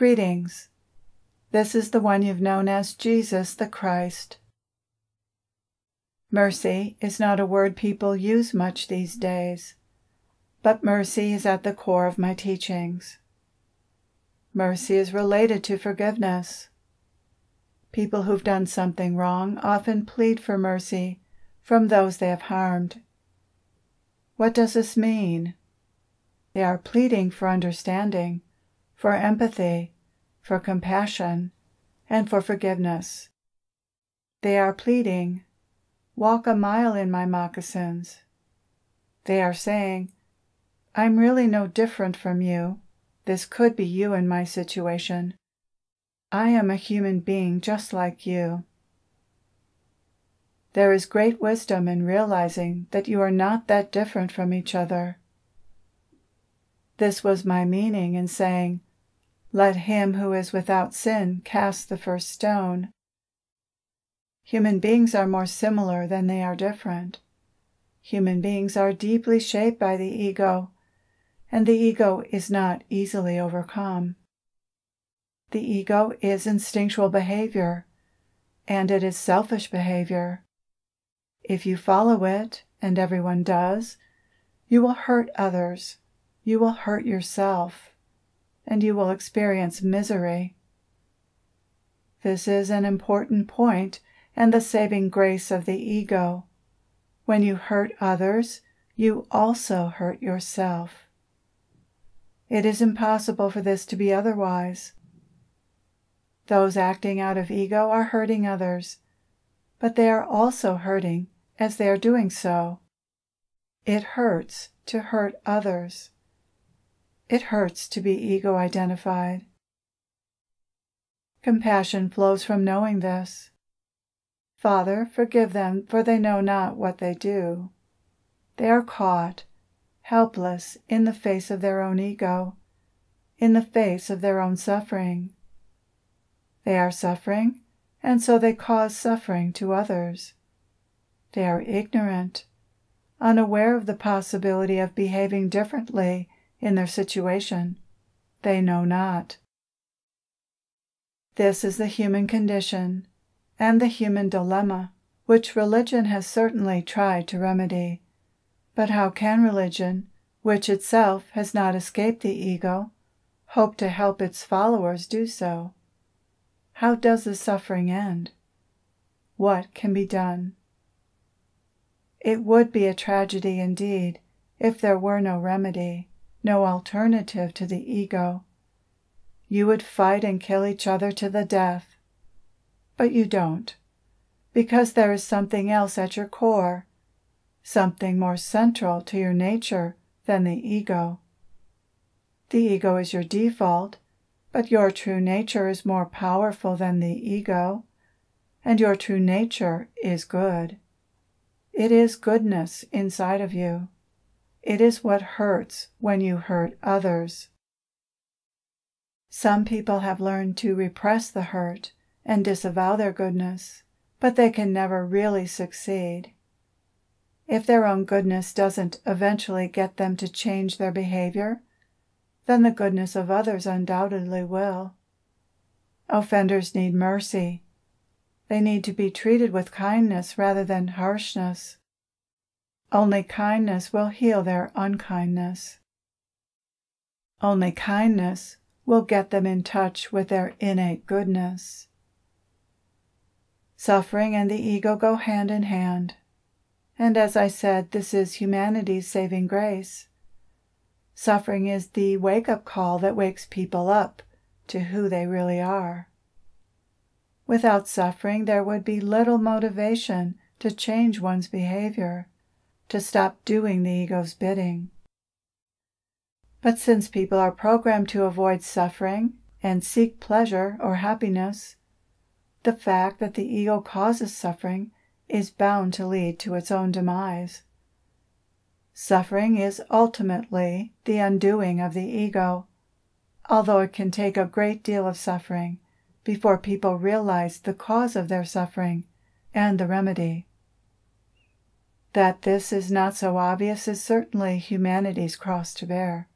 Greetings. This is the one you've known as Jesus the Christ. Mercy is not a word people use much these days, but mercy is at the core of my teachings. Mercy is related to forgiveness. People who've done something wrong often plead for mercy from those they have harmed. What does this mean? They are pleading for understanding for empathy, for compassion, and for forgiveness. They are pleading, Walk a mile in my moccasins. They are saying, I'm really no different from you. This could be you in my situation. I am a human being just like you. There is great wisdom in realizing that you are not that different from each other. This was my meaning in saying, let him who is without sin cast the first stone. Human beings are more similar than they are different. Human beings are deeply shaped by the ego, and the ego is not easily overcome. The ego is instinctual behavior, and it is selfish behavior. If you follow it, and everyone does, you will hurt others, you will hurt yourself and you will experience misery. This is an important point and the saving grace of the ego. When you hurt others, you also hurt yourself. It is impossible for this to be otherwise. Those acting out of ego are hurting others, but they are also hurting as they are doing so. It hurts to hurt others. It hurts to be ego identified. Compassion flows from knowing this. Father, forgive them, for they know not what they do. They are caught, helpless, in the face of their own ego, in the face of their own suffering. They are suffering, and so they cause suffering to others. They are ignorant, unaware of the possibility of behaving differently in their situation. They know not. This is the human condition and the human dilemma, which religion has certainly tried to remedy. But how can religion, which itself has not escaped the ego, hope to help its followers do so? How does the suffering end? What can be done? It would be a tragedy indeed if there were no remedy no alternative to the ego. You would fight and kill each other to the death. But you don't, because there is something else at your core, something more central to your nature than the ego. The ego is your default, but your true nature is more powerful than the ego, and your true nature is good. It is goodness inside of you. It is what hurts when you hurt others. Some people have learned to repress the hurt and disavow their goodness, but they can never really succeed. If their own goodness doesn't eventually get them to change their behavior, then the goodness of others undoubtedly will. Offenders need mercy. They need to be treated with kindness rather than harshness. Only kindness will heal their unkindness. Only kindness will get them in touch with their innate goodness. Suffering and the ego go hand in hand. And as I said, this is humanity's saving grace. Suffering is the wake up call that wakes people up to who they really are. Without suffering, there would be little motivation to change one's behavior to stop doing the ego's bidding. But since people are programmed to avoid suffering and seek pleasure or happiness, the fact that the ego causes suffering is bound to lead to its own demise. Suffering is ultimately the undoing of the ego, although it can take a great deal of suffering before people realize the cause of their suffering and the remedy. That this is not so obvious is certainly humanity's cross to bear.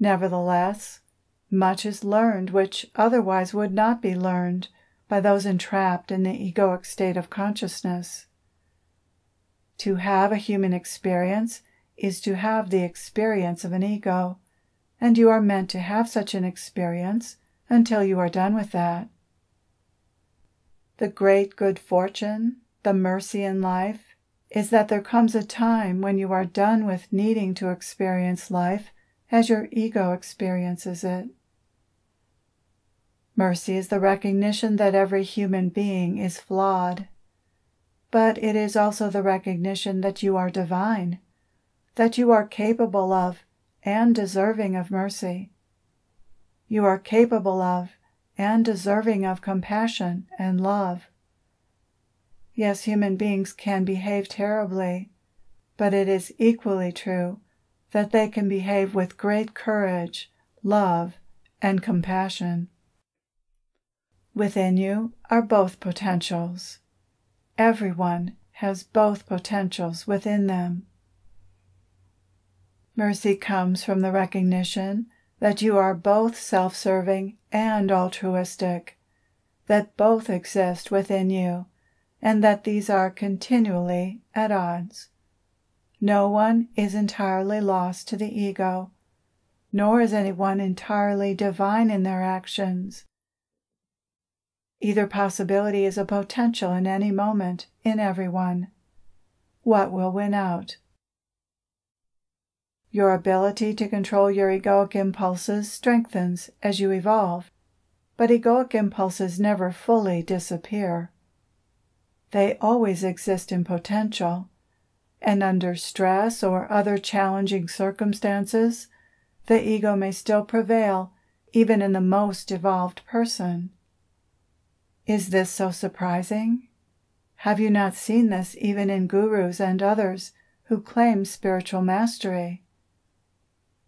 Nevertheless, much is learned which otherwise would not be learned by those entrapped in the egoic state of consciousness. To have a human experience is to have the experience of an ego, and you are meant to have such an experience until you are done with that. The great good fortune, the mercy in life, is that there comes a time when you are done with needing to experience life as your ego experiences it. Mercy is the recognition that every human being is flawed, but it is also the recognition that you are divine, that you are capable of and deserving of mercy. You are capable of and deserving of compassion and love. Yes, human beings can behave terribly, but it is equally true that they can behave with great courage, love, and compassion. Within you are both potentials. Everyone has both potentials within them. Mercy comes from the recognition that you are both self serving and altruistic, that both exist within you and that these are continually at odds. No one is entirely lost to the ego, nor is anyone entirely divine in their actions. Either possibility is a potential in any moment, in everyone. What will win out? Your ability to control your egoic impulses strengthens as you evolve, but egoic impulses never fully disappear. They always exist in potential, and under stress or other challenging circumstances, the ego may still prevail even in the most evolved person. Is this so surprising? Have you not seen this even in gurus and others who claim spiritual mastery?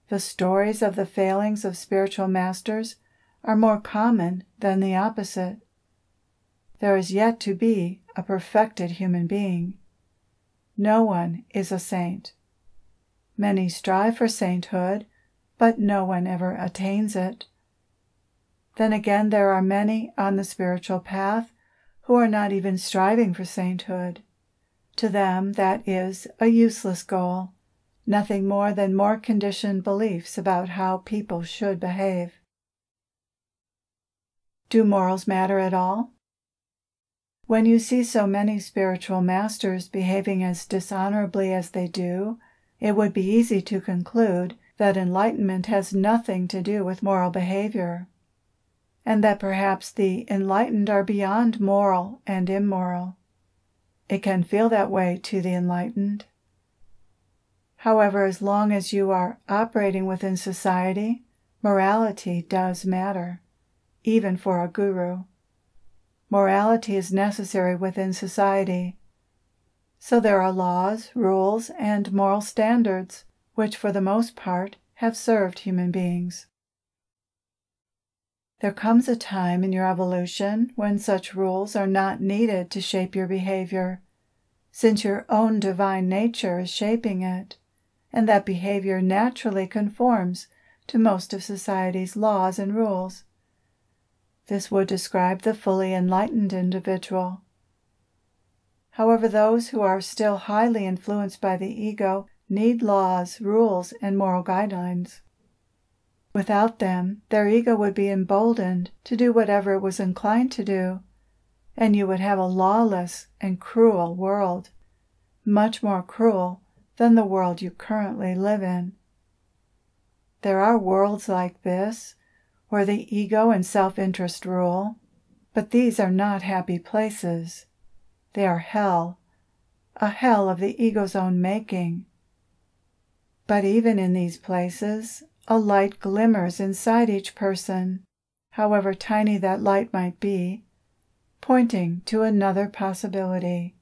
The stories of the failings of spiritual masters are more common than the opposite there is yet to be a perfected human being. No one is a saint. Many strive for sainthood, but no one ever attains it. Then again, there are many on the spiritual path who are not even striving for sainthood. To them, that is a useless goal, nothing more than more conditioned beliefs about how people should behave. Do morals matter at all? When you see so many spiritual masters behaving as dishonorably as they do, it would be easy to conclude that enlightenment has nothing to do with moral behavior, and that perhaps the enlightened are beyond moral and immoral. It can feel that way to the enlightened. However, as long as you are operating within society, morality does matter, even for a guru morality is necessary within society. So there are laws, rules, and moral standards, which for the most part have served human beings. There comes a time in your evolution when such rules are not needed to shape your behavior, since your own divine nature is shaping it, and that behavior naturally conforms to most of society's laws and rules. This would describe the fully enlightened individual. However, those who are still highly influenced by the ego need laws, rules, and moral guidelines. Without them, their ego would be emboldened to do whatever it was inclined to do, and you would have a lawless and cruel world, much more cruel than the world you currently live in. There are worlds like this where the ego and self interest rule. But these are not happy places. They are hell, a hell of the ego's own making. But even in these places, a light glimmers inside each person, however tiny that light might be, pointing to another possibility.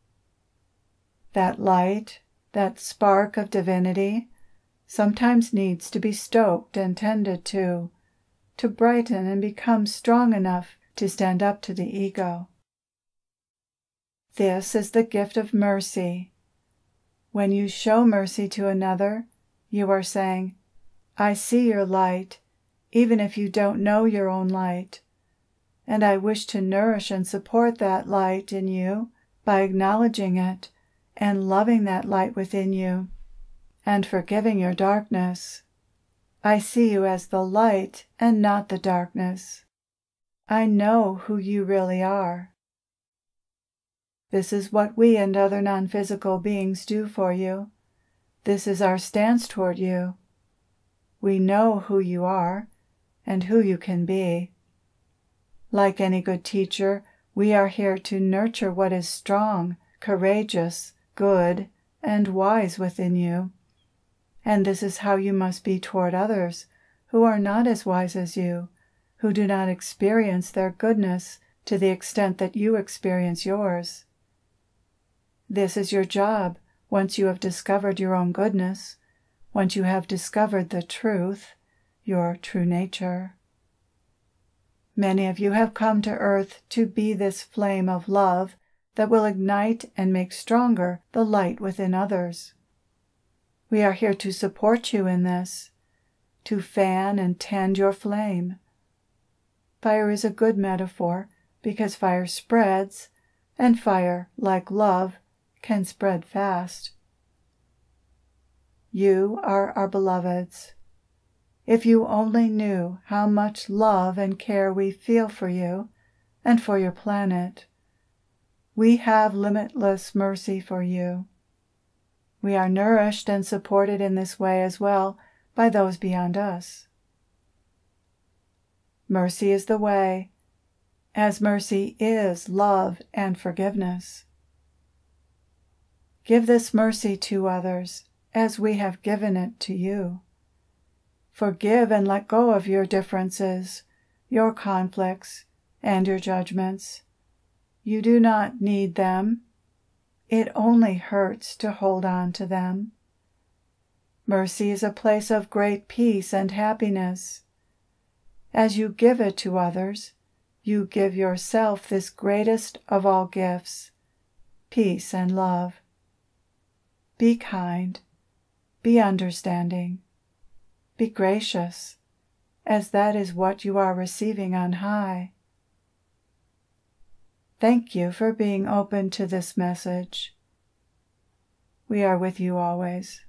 That light, that spark of divinity, sometimes needs to be stoked and tended to to brighten and become strong enough to stand up to the ego. This is the gift of mercy. When you show mercy to another, you are saying, I see your light, even if you don't know your own light, and I wish to nourish and support that light in you by acknowledging it and loving that light within you and forgiving your darkness. I see you as the light and not the darkness. I know who you really are. This is what we and other non physical beings do for you. This is our stance toward you. We know who you are and who you can be. Like any good teacher, we are here to nurture what is strong, courageous, good, and wise within you. And this is how you must be toward others who are not as wise as you, who do not experience their goodness to the extent that you experience yours. This is your job once you have discovered your own goodness, once you have discovered the truth, your true nature. Many of you have come to earth to be this flame of love that will ignite and make stronger the light within others. We are here to support you in this, to fan and tend your flame. Fire is a good metaphor because fire spreads, and fire, like love, can spread fast. You are our beloveds. If you only knew how much love and care we feel for you and for your planet. We have limitless mercy for you. We are nourished and supported in this way as well by those beyond us. Mercy is the way, as mercy is love and forgiveness. Give this mercy to others as we have given it to you. Forgive and let go of your differences, your conflicts, and your judgments. You do not need them it only hurts to hold on to them. Mercy is a place of great peace and happiness. As you give it to others, you give yourself this greatest of all gifts peace and love. Be kind, be understanding, be gracious, as that is what you are receiving on high. Thank you for being open to this message. We are with you always.